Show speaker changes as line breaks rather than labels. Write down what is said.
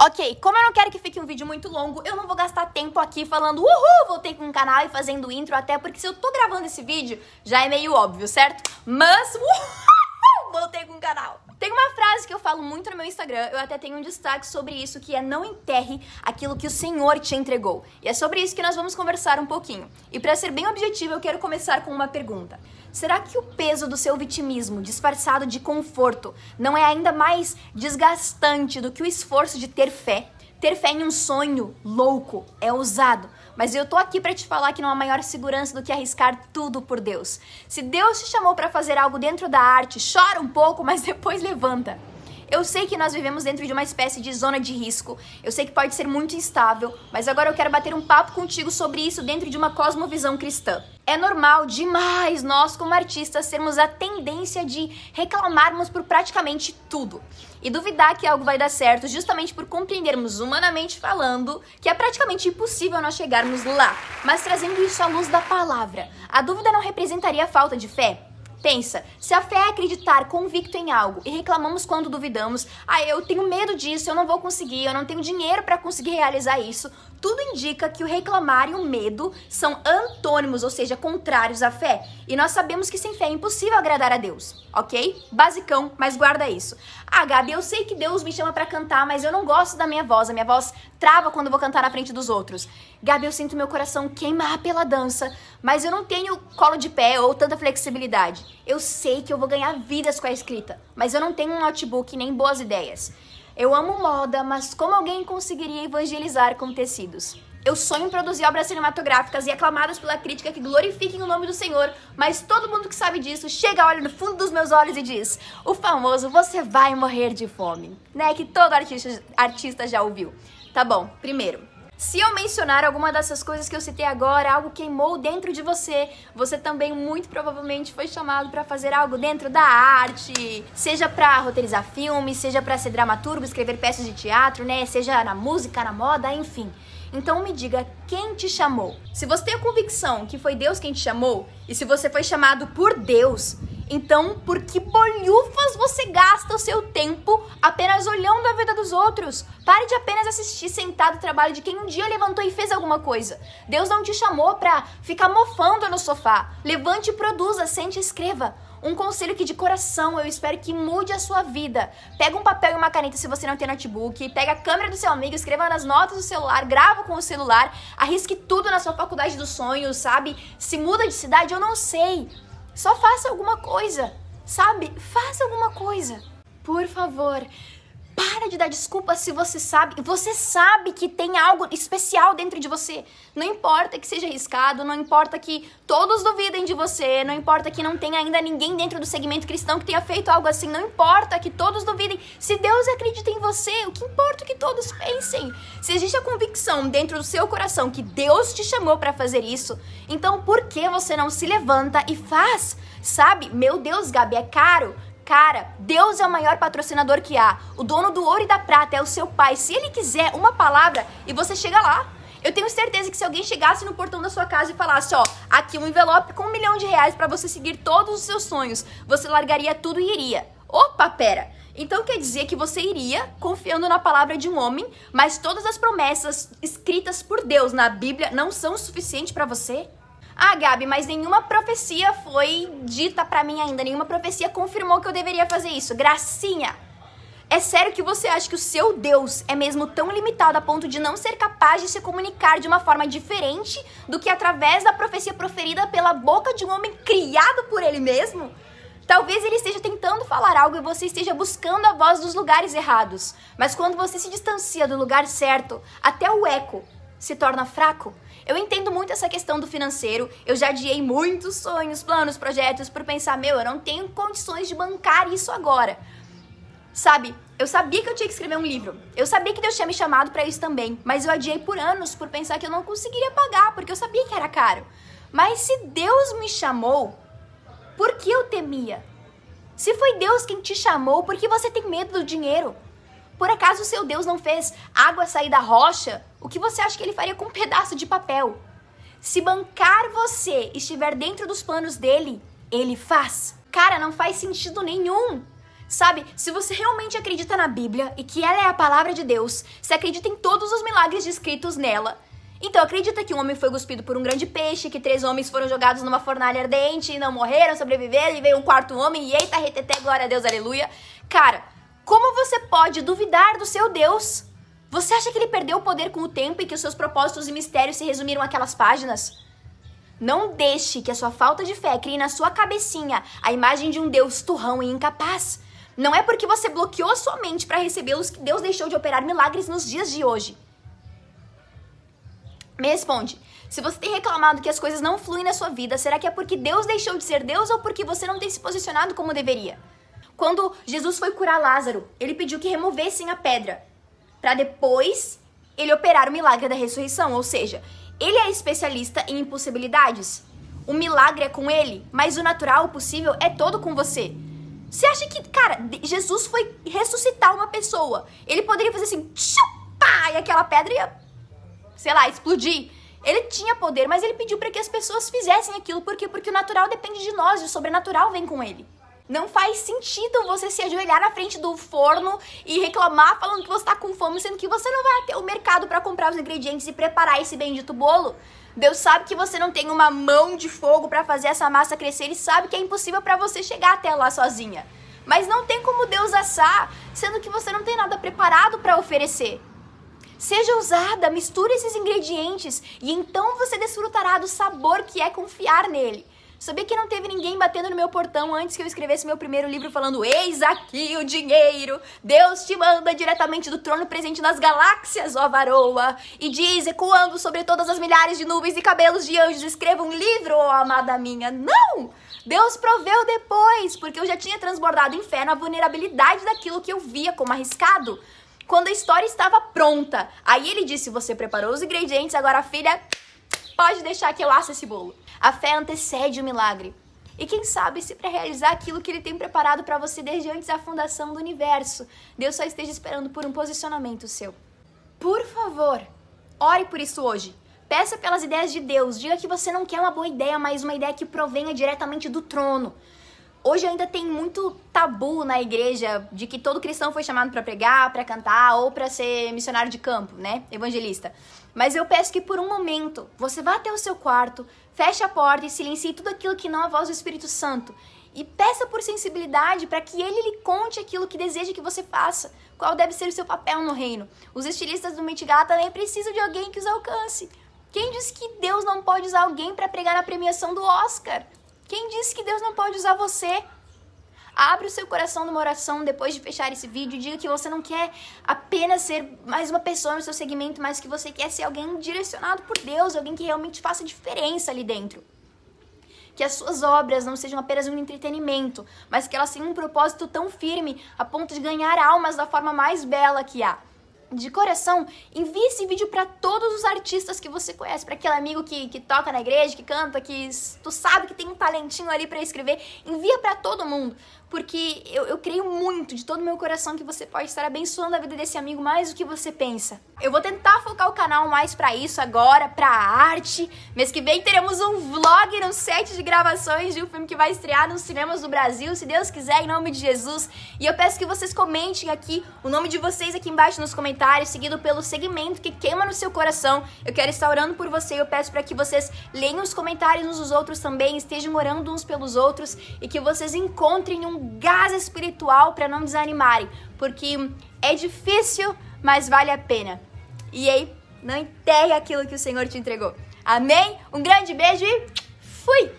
Ok, como eu não quero que fique um vídeo muito longo, eu não vou gastar tempo aqui falando uhul, voltei com o canal e fazendo intro, até porque se eu tô gravando esse vídeo, já é meio óbvio, certo? Mas uhul, voltei com o canal! Tem uma frase que eu falo muito no meu Instagram, eu até tenho um destaque sobre isso, que é não enterre aquilo que o Senhor te entregou. E é sobre isso que nós vamos conversar um pouquinho. E para ser bem objetivo, eu quero começar com uma pergunta. Será que o peso do seu vitimismo, disfarçado de conforto, não é ainda mais desgastante do que o esforço de ter fé? Ter fé em um sonho louco é ousado, mas eu tô aqui para te falar que não há maior segurança do que arriscar tudo por Deus. Se Deus te chamou para fazer algo dentro da arte, chora um pouco, mas depois levanta. Eu sei que nós vivemos dentro de uma espécie de zona de risco, eu sei que pode ser muito instável, mas agora eu quero bater um papo contigo sobre isso dentro de uma cosmovisão cristã. É normal demais nós, como artistas, termos a tendência de reclamarmos por praticamente tudo e duvidar que algo vai dar certo, justamente por compreendermos, humanamente falando, que é praticamente impossível nós chegarmos lá. Mas trazendo isso à luz da palavra, a dúvida não representaria falta de fé? Pensa, se a fé é acreditar convicto em algo e reclamamos quando duvidamos, ah, eu tenho medo disso, eu não vou conseguir, eu não tenho dinheiro para conseguir realizar isso, tudo indica que o reclamar e o medo são antônimos, ou seja, contrários à fé. E nós sabemos que sem fé é impossível agradar a Deus, ok? Basicão, mas guarda isso. Ah, Gabi, eu sei que Deus me chama para cantar, mas eu não gosto da minha voz, a minha voz trava quando eu vou cantar na frente dos outros. Gabi, eu sinto meu coração queimar pela dança, mas eu não tenho colo de pé ou tanta flexibilidade. Eu sei que eu vou ganhar vidas com a escrita, mas eu não tenho um notebook nem boas ideias. Eu amo moda, mas como alguém conseguiria evangelizar com tecidos? Eu sonho em produzir obras cinematográficas e aclamadas pela crítica que glorifiquem o nome do Senhor, mas todo mundo que sabe disso chega, olha no fundo dos meus olhos e diz: o famoso você vai morrer de fome, né? Que todo artista, artista já ouviu. Tá bom, primeiro, se eu mencionar alguma dessas coisas que eu citei agora, algo queimou dentro de você, você também muito provavelmente foi chamado para fazer algo dentro da arte, seja para roteirizar filmes, seja para ser dramaturgo, escrever peças de teatro, né, seja na música, na moda, enfim. Então me diga quem te chamou. Se você tem a convicção que foi Deus quem te chamou e se você foi chamado por Deus, então, por que bolhufas você gasta o seu tempo apenas olhando a vida dos outros? Pare de apenas assistir sentado o trabalho de quem um dia levantou e fez alguma coisa. Deus não te chamou para ficar mofando no sofá. Levante, produza, sente e escreva. Um conselho que de coração eu espero que mude a sua vida. Pega um papel e uma caneta se você não tem notebook, pega a câmera do seu amigo, escreva nas notas do celular, grava com o celular, arrisque tudo na sua faculdade dos sonhos, sabe? Se muda de cidade, eu não sei. Só faça alguma coisa, sabe? Faça alguma coisa. Por favor, para de dar desculpa se você sabe. Você sabe que tem algo especial dentro de você. Não importa que seja arriscado, não importa que todos duvidem de você, não importa que não tenha ainda ninguém dentro do segmento cristão que tenha feito algo assim, não importa que todos duvidem. Se Deus acredita em você, o que importa é que todos pensem. Se existe a convicção dentro do seu coração que Deus te chamou para fazer isso, então por que você não se levanta e faz? Sabe? Meu Deus, Gabi, é caro Cara, Deus é o maior patrocinador que há. O dono do ouro e da prata é o seu pai. Se ele quiser uma palavra e você chega lá, eu tenho certeza que se alguém chegasse no portão da sua casa e falasse, ó, aqui um envelope com um milhão de reais para você seguir todos os seus sonhos, você largaria tudo e iria. Opa, pera! Então quer dizer que você iria confiando na palavra de um homem, mas todas as promessas escritas por Deus na Bíblia não são suficientes suficiente para você? Ah, Gabi, mas nenhuma profecia foi dita para mim ainda, nenhuma profecia confirmou que eu deveria fazer isso. Gracinha! É sério que você acha que o seu Deus é mesmo tão limitado a ponto de não ser capaz de se comunicar de uma forma diferente do que através da profecia proferida pela boca de um homem criado por ele mesmo? Talvez ele esteja tentando falar algo e você esteja buscando a voz dos lugares errados. Mas quando você se distancia do lugar certo, até o eco se torna fraco. Eu entendo muito essa questão do financeiro, eu já adiei muitos sonhos, planos, projetos por pensar, meu, eu não tenho condições de bancar isso agora. Sabe, eu sabia que eu tinha que escrever um livro. Eu sabia que Deus tinha me chamado para isso também, mas eu adiei por anos por pensar que eu não conseguiria pagar, porque eu sabia que era caro. Mas se Deus me chamou, por que eu temia? Se foi Deus quem te chamou, por que você tem medo do dinheiro? Por acaso o seu Deus não fez água sair da rocha? O que você acha que ele faria com um pedaço de papel? Se bancar você estiver dentro dos planos dele, ele faz. Cara, não faz sentido nenhum. Sabe, se você realmente acredita na Bíblia e que ela é a palavra de Deus, se acredita em todos os milagres descritos nela, então acredita que um homem foi cuspido por um grande peixe, que três homens foram jogados numa fornalha ardente e não morreram, sobreviveram, e veio um quarto homem, e eita, reteté, glória a Deus, aleluia. Cara, como você pode duvidar do seu Deus? Você acha que ele perdeu o poder com o tempo e que os seus propósitos e mistérios se resumiram àquelas páginas? Não deixe que a sua falta de fé crie na sua cabecinha a imagem de um Deus turrão e incapaz. Não é porque você bloqueou sua mente para recebê-los que Deus deixou de operar milagres nos dias de hoje. Me responde. Se você tem reclamado que as coisas não fluem na sua vida, será que é porque Deus deixou de ser Deus ou porque você não tem se posicionado como deveria? Quando Jesus foi curar Lázaro, ele pediu que removessem a pedra, para depois ele operar o milagre da ressurreição, ou seja, ele é especialista em impossibilidades. O milagre é com ele, mas o natural, o possível, é todo com você. Você acha que, cara, Jesus foi ressuscitar uma pessoa. Ele poderia fazer assim, pá, e aquela pedra ia, sei lá, explodir. Ele tinha poder, mas ele pediu para que as pessoas fizessem aquilo. Por quê? Porque o natural depende de nós e o sobrenatural vem com ele. Não faz sentido você se ajoelhar na frente do forno e reclamar falando que você tá com fome, sendo que você não vai ter o mercado para comprar os ingredientes e preparar esse bendito bolo. Deus sabe que você não tem uma mão de fogo para fazer essa massa crescer e sabe que é impossível para você chegar até lá sozinha. Mas não tem como Deus assar, sendo que você não tem nada preparado para oferecer. Seja ousada, misture esses ingredientes e então você desfrutará do sabor que é confiar nele. Sabia que não teve ninguém batendo no meu portão antes que eu escrevesse meu primeiro livro falando: Eis aqui o dinheiro, Deus te manda diretamente do trono presente nas galáxias, ó varoa, e diz, ecoando sobre todas as milhares de nuvens e cabelos de anjos: Escreva um livro, ó amada minha. Não! Deus proveu depois, porque eu já tinha transbordado em fé na vulnerabilidade daquilo que eu via como arriscado. Quando a história estava pronta, aí ele disse: Você preparou os ingredientes, agora filha Pode deixar que eu asso esse bolo. A fé antecede o milagre. E quem sabe se para realizar aquilo que ele tem preparado para você desde antes da fundação do universo, Deus só esteja esperando por um posicionamento seu. Por favor, ore por isso hoje. Peça pelas ideias de Deus. Diga que você não quer uma boa ideia, mas uma ideia que provenha diretamente do trono. Hoje ainda tem muito tabu na igreja de que todo cristão foi chamado para pregar, para cantar ou para ser missionário de campo, né? Evangelista. Mas eu peço que por um momento você vá até o seu quarto, feche a porta e silencie tudo aquilo que não é a voz do Espírito Santo e peça por sensibilidade para que ele lhe conte aquilo que deseja que você faça, qual deve ser o seu papel no reino. Os estilistas do Mitigar também precisam de alguém que os alcance. Quem diz que Deus não pode usar alguém para pregar na premiação do Oscar? Quem disse que Deus não pode usar você? Abre o seu coração numa oração depois de fechar esse vídeo. Diga que você não quer apenas ser mais uma pessoa no seu segmento, mas que você quer ser alguém direcionado por Deus, alguém que realmente faça diferença ali dentro. Que as suas obras não sejam apenas um entretenimento, mas que elas tenham um propósito tão firme a ponto de ganhar almas da forma mais bela que há de coração, envie esse vídeo para todos os artistas que você conhece, para aquele amigo que, que toca na igreja, que canta, que tu sabe que tem um talentinho ali para escrever, envia para todo mundo, porque eu, eu creio muito de todo meu coração que você pode estar abençoando a vida desse amigo mais do que você pensa. Eu vou tentar focar o canal mais para isso agora, para arte. Mês que vem teremos um vlog no set de gravações de um filme que vai estrear nos cinemas do Brasil, se Deus quiser, em nome de Jesus. E eu peço que vocês comentem aqui o nome de vocês aqui embaixo nos comentários comentário, seguido pelo segmento que queima no seu coração. Eu quero estar orando por você e eu peço para que vocês leiam os comentários uns dos outros também, estejam orando uns pelos outros e que vocês encontrem um gás espiritual para não desanimarem, porque é difícil, mas vale a pena. E aí, não enterre aquilo que o Senhor te entregou. Amém? Um grande beijo e fui!